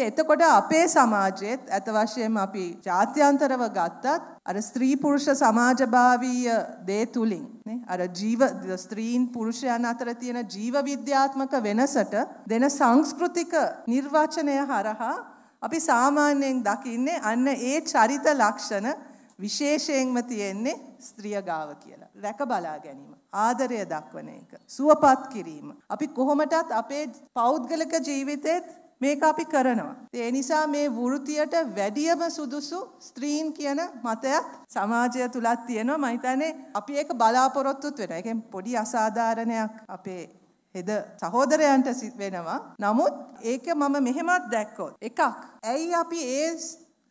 එතකොට අපේ සමාජයේත් ඇත වශයෙන්ම අපි ජාත්‍යන්තරව ගත්තත් අර ස්ත්‍රී පුරුෂ සමාජභාවීය දේ තුලින් නේ අර ජීව ස්ත්‍රීන් පුරුෂයන් අතර තියෙන ජීව විද්‍යාත්මක වෙනසට දෙන සංස්කෘතික නිර්වචනය හරහා අපි සාමාන්‍යයෙන් දකින්නේ අන්න ඒ චරිත ලක්ෂණ විශේෂයෙන්ම තියෙන්නේ ස්ත්‍රිය ගාව කියලා. රැක බලා ගැනීම. ආදරය දක්වන එක. සුවපත් කිරීම. අපි කොහොමටත් අපේ පෞද්ගලික ජීවිතෙත් මේක අපි කරනවා. ඒ නිසා මේ වෘතියට වැඩියම සුදුසු ස්ත්‍රීන් කියන මතයක් සමාජය තුලත් තියෙනවා. මම හිතන්නේ අපි ඒක බලාපොරොත්තුත් වෙනවා. ඒකෙන් පොඩි අසාධාරණයක් අපේ හෙද සහෝදරයන්ට වෙනවා. නමුත් ඒක මම මෙහෙමත් දැක්කොත් එකක්. ඇයි අපි ඒ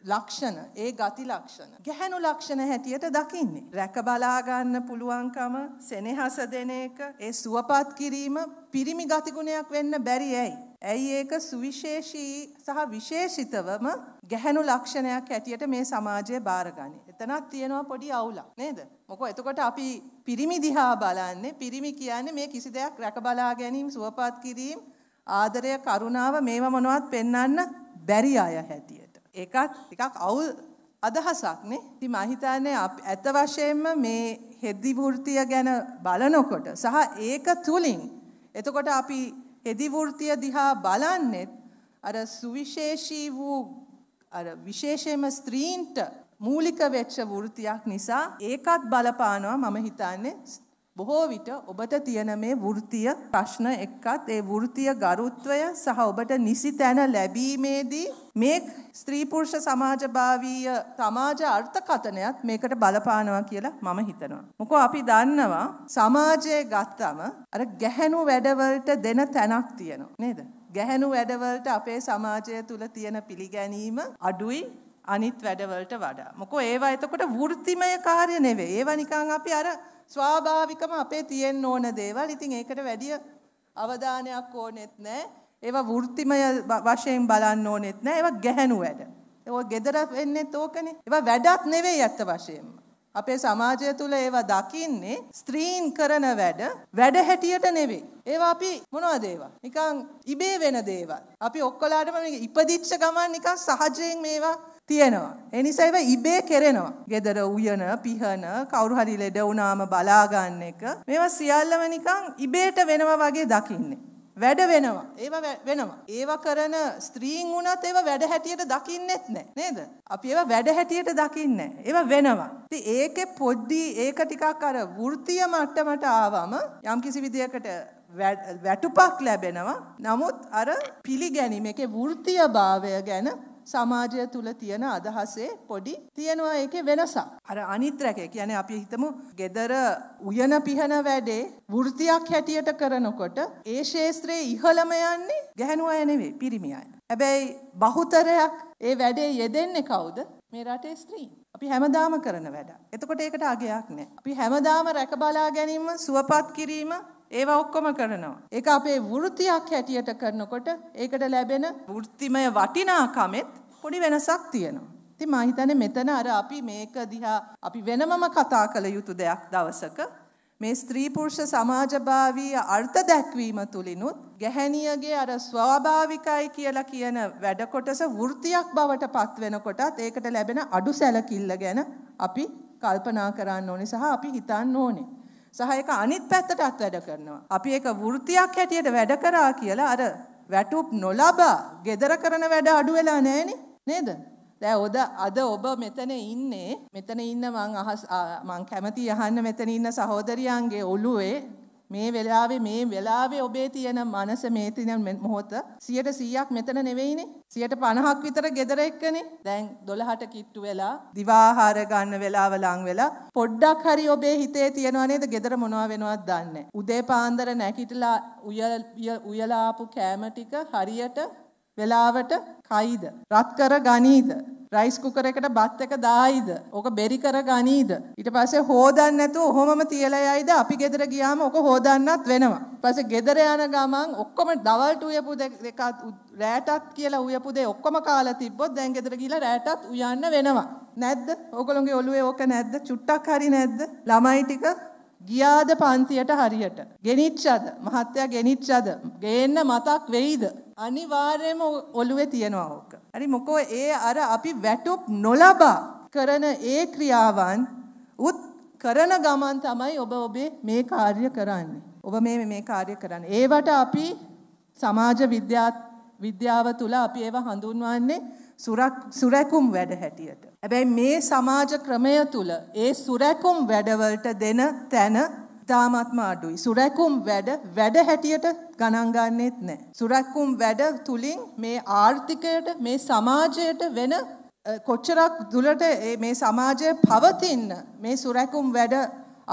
ලක්ෂණ ඒ ගති ලක්ෂණ ගැහැණු ලක්ෂණ හැටියට දකින්නේ රැක බලා ගන්න පුළුවන්කම සෙනෙහස දෙන එක ඒ සුවපත් කිරීම පිරිමි ගති ගුණයක් වෙන්න බැරි ඇයි ඇයි ඒක සුවිශේෂී සහ විශේෂිතවම ගැහැණු ලක්ෂණයක් හැටියට මේ සමාජය බාරගන්නේ එතනක් තියෙනවා පොඩි අවුලක් නේද මොකෝ එතකොට අපි පිරිමි දිහා බලන්නේ පිරිමි කියන්නේ මේ කිසි දෙයක් රැක බලා ගැනීම සුවපත් කිරීම ආදරය කරුණාව මේව මොනවත් පෙන්වන්න බැරි අය හැටියට ඒකත් ටිකක් අවුල් අදහසක් නේ. ඉතින් මම හිතන්නේ ඇත්ත වශයෙන්ම මේ හෙදි වෘත්තිය ගැන බලනකොට සහ ඒක තුලින් එතකොට අපි හෙදි වෘත්තිය දිහා බලන්නේත් අර සුවිශේෂී වූ අර විශේෂයෙන්ම ස්ත්‍රීන්ට මූලික වෙච්ච වෘත්තියක් නිසා ඒකත් බලපානවා මම හිතන්නේ බොහෝ විට ඔබට තියෙන මේ වෘත්තීය ප්‍රශ්න එක්කත් ඒ වෘත්තීය ගරුත්වය සහ ඔබට නිසි තැන ලැබීමේදී මේ ස්ත්‍රී පුරුෂ සමාජභාවීය සමාජ අර්ථකථනයත් මේකට බලපානවා කියලා මම හිතනවා. මොකෝ අපි දන්නවා සමාජයේ ගත්තම අර ගැහැණු වැඩවලට දෙන තැනක් තියෙනවා නේද? ගැහැණු වැඩවලට අපේ සමාජය තුල තියෙන පිළිගැනීම අඩුයි අනිත් වැඩවලට වඩා. මොකෝ ඒවා එතකොට වෘත්තිමය කාර්ය නෙවෙයි. ඒවා නිකන් අපි අර ස්වාභාවිකම අපේ තියෙන්න ඕන දේවල්. ඉතින් ඒකට වැඩිය අවධානයක් ඕනෙත් නැහැ. ඒවා වෘත්තිමය වශයෙන් බලන්න ඕනෙත් නැහැ. ඒවා ගැහණු වැඩ. ඒවා gedara වෙන්නෙත් ඕකනේ. ඒවා වැඩක් නෙවෙයි අත්ත වශයෙන්ම. අපේ සමාජය තුළ ඒවා දකින්නේ ස්ත්‍රීන් කරන වැඩ වැඩ හැටියට නෙවෙයි. ඒවා අපි මොනවද ඒවා? නිකන් ඉබේ වෙන දේවල්. අපි ඔක්කොලාටම ඉපදිච්ච ගමන් නිකන් සහජයෙන් මේවා තියෙනවා. ඒ නිසා ඒවා ඉබේ කෙරෙනවා. ගෙදර උයන, පිහන, කවුරු හරි ලෙඩ වුණාම බලා ගන්න එක. මේවා සියල්ලම නිකන් ඉබේට වෙනවා වගේ දකින්නේ. වැඩ වෙනවා. ඒවා වෙනවා. ඒවා කරන ස්ත්‍රීන් වුණත් ඒවා වැඩ හැටියට දකින්නෙත් නෑ. නේද? අපි ඒවා වැඩ හැටියට දකින්නේ නෑ. ඒවා වෙනවා. ඉතින් ඒකේ පොඩි ඒක ටිකක් අර වෘත්තීය මට්ටමට ආවම යම්කිසි විදියකට වැටුපක් ලැබෙනවා. නමුත් අර පිළිගැනීම එකේ වෘත්තීය භාවය ගැන සමාජය තුල තියෙන අදහසේ පොඩි තියෙනවා ඒකේ වෙනසක්. අර අනිත් රැකේ කියන්නේ අපි හිතමු gedara උයන පිහන වැඩේ වෘත්තියක් හැටියට කරනකොට ඒ ශාස්ත්‍රයේ ඉහළම යන්නේ ගැහණු අය නෙවෙයි පිරිමි අය. හැබැයි බහුතරයක් ඒ වැඩේ යෙදෙන්නේ කවුද? මේ රටේ ස්ත්‍රීන්. අපි හැමදාම කරන වැඩ. එතකොට ඒකට අගයක් නැහැ. අපි හැමදාම රැක බලා ගැනීම, සුවපත් කිරීම ඒවා ඔක්කොම කරනවා. ඒක අපේ වෘත්තියක් හැටියට කරනකොට ඒකට ලැබෙන වෘත්තිමය වටිනාකමෙත් පොඩි වෙනසක් තියෙනවා. ඉතින් මම හිතන්නේ මෙතන අර අපි මේක දිහා අපි වෙනමම කතා කළ යුතු දෙයක් දවසක මේ ස්ත්‍රී පුරුෂ සමාජභාවී අර්ථ දැක්වීම තුලිනුත් ගැහැණියගේ අර ස්වාභාවිකයි කියලා කියන වැඩ කොටස වෘත්තියක් බවට පත් වෙනකොටත් ඒකට ලැබෙන අඩු සැලකිල්ල ගැන අපි කල්පනා කරන්න ඕනේ සහ අපි හිතන්න ඕනේ. සහ ඒක අනිත් පැත්තටත් වැඩ කරනවා. අපි ඒක වෘත්තියක් හැටියට වැඩ කරා කියලා අර වැටුප් නොලබා gedara කරන වැඩ අඩු වෙලා නැහෙනි නේද? දැන් ඔද අද ඔබ මෙතන ඉන්නේ මෙතන ඉන්න මං අහස් මං කැමති අහන්න මෙතන ඉන්න සහෝදරියන්ගේ ඔළුවේ මේ වෙලාවේ මේ වෙලාවේ ඔබේ තියෙන මනස මේ තියෙන මොහොත 100%ක් මෙතන නෙවෙයිනේ 50ක් විතර gedara එක්කනේ දැන් 12ට කිට්ටු වෙලා දිවාහාර ගන්න වෙලාව ලඟ වෙලා පොඩ්ඩක් හරි ඔබේ හිතේ තියෙනව නේද gedara මොනවා වෙනවද දන්නේ උදේ පාන්දර නැගිටලා උයලාපු කෑම ටික හරියට වෙලාවට කයිද රත් කර ගනීද රයිස් කුකර් එකට බත් එක දායිද? ඕක බෙරි කර ගනීද? ඊට පස්සේ හොදන්න නැතුව ඔහොමම තියලා යයිද? අපි ගෙදර ගියාම ඕක හොදන්නත් වෙනවා. ඊපස්සේ ගෙදර යන ගමන් ඔක්කොම දවල්ට උයපු දෙකත් රෑටත් කියලා උයපු දේ ඔක්කොම කාලා තිබ්බොත් දැන් ගෙදර ගිහලා රෑටත් උයන්න වෙනවා. නැද්ද? ඕගොල්ලෝගේ ඔළුවේ ඕක නැද්ද? චුට්ටක් හරි නැද්ද? ළමයි ටික ගියාද පන්තියට හරියට? ගෙනිච්චද? මහත්තයා ගෙනිච්චද? ගේන්න මතක් වෙයිද? අනිවාර්යයෙන්ම ඔළුවේ තියෙනවා ඕක. හරි මොකෝ ඒ අර අපි වැටුප් නොලබා කරන ඒ ක්‍රියාවන් උත් කරන ගමන් තමයි ඔබ ඔබේ මේ කාර්ය කරන්නේ. ඔබ මේ මේ කාර්ය කරන්නේ. ඒවට අපි සමාජ විද්‍යාව තුළ අපි ඒව හඳුන්වන්නේ සුරැකුම් වැඩ හැටියට. හැබැයි මේ සමාජ ක්‍රමය තුළ ඒ සුරැකුම් වැඩවලට දෙන තැන ඉතාමත්ම අඩුයි. සුරැකුම් වැඩ වැඩ හැටියට ගණන් ගන්නෙත් නැහැ. සුරැකුම් වැඩ තුලින් මේ ආර්ථිකයට මේ සමාජයට වෙන කොච්චරක් දුරට මේ සමාජය පවතින්න මේ සුරැකුම් වැඩ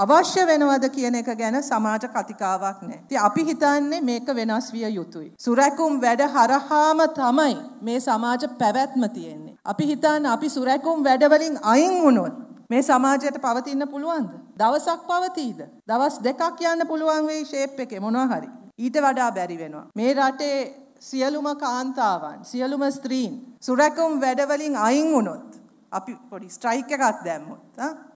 අවශ්‍ය වෙනවද කියන එක ගැන සමාජ කතිකාවක් නැහැ. ඉතින් අපි හිතන්නේ මේක වෙනස් විය යුතුයි. සුරැකුම් වැඩ හරහාම තමයි මේ සමාජ පැවැත්ම තියෙන්නේ. අපි හිතන්නේ අපි සුරැකුම් වැඩ වලින් අයින් වුණොත් මේ සමාජයට පවතින්න පුළුවන්ද? දවසක් පවතීද? දවස් දෙකක් යන්න පුළුවන් වෙයි ෂේප් එකේ මොනවා හරි. ඊට වඩා බැරි වෙනවා. මේ රටේ සියලුම කාන්තාවන්, සියලුම ස්ත්‍රීන් සුරැකුම් වැඩවලින් අයින් වුණොත් අපි පොඩි ස්ට්‍රයික් එකක් දැම්මොත්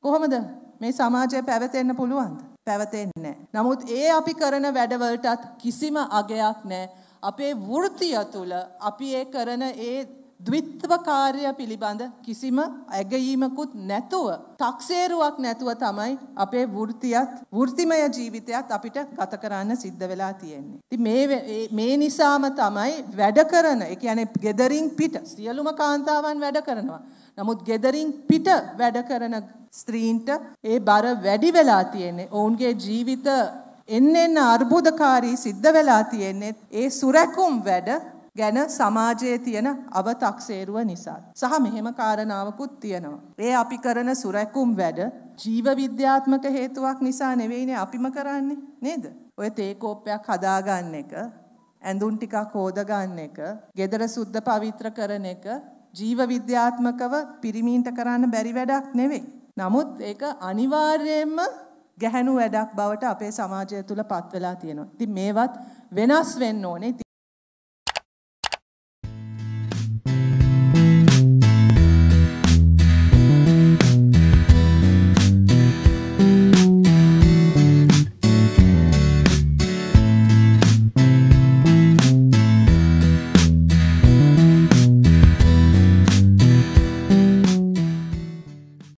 කොහොමද මේ සමාජය පැවතෙන්න පුළුවන්ද? පැවතෙන්නේ නමුත් ඒ අපි කරන වැඩවලටත් කිසිම අගයක් නැහැ. අපේ වෘත්තිය තුළ අපි ඒ කරන ඒ ද්විත්වකාරය පිළිබඳ කිසිම ඇගීමකුත් නැතුව තක්සේරුවක් නැතුව තමයි අපේ වෘත්තියත් වෘත්තිමය ජීවිතයත් අපිට ගත කරන්න සිද්ධ වෙලා තියෙන්නේ. ඉතින් මේ මේ නිසාම තමයි වැඩ කරන, ඒ කියන්නේ gederin පිට සියලුම කාන්තාවන් වැඩ කරනවා. නමුත් gederin පිට වැඩ කරන ස්ත්‍රීන්ට ඒ බර වැඩි වෙලා තියෙන්නේ. ඔවුන්ගේ ජීවිත එන්න එන්න අර්බුදකාරී සිද්ධ වෙලා තියෙන්නේ. ඒ සුරැකුම් වැඩ ගැන සමාජයේ තියෙන අව탁සේරුව නිසා. සහ මෙහෙම කාරණාවකුත් තියෙනවා. ඒ අපි කරන සුරැකුම් වැඩ ජීව විද්‍යාත්මක හේතුවක් නිසා නෙවෙයිනේ අපිම කරන්නේ නේද? ඔය තේ කෝප්පයක් හදාගන්න එක, ඇඳුම් ටිකක් හොදගන්න එක, gedara සුද්ධ පවිත්‍ර කරන එක ජීව විද්‍යාත්මකව පිරිමින්ට කරන්න බැරි වැඩක් නෙවෙයි. නමුත් ඒක අනිවාර්යයෙන්ම ගැහැණු වැඩක් බවට අපේ සමාජය තුළ පත් වෙලා තියෙනවා. ඉතින් මේවත් වෙනස් වෙන්න ඕනේ.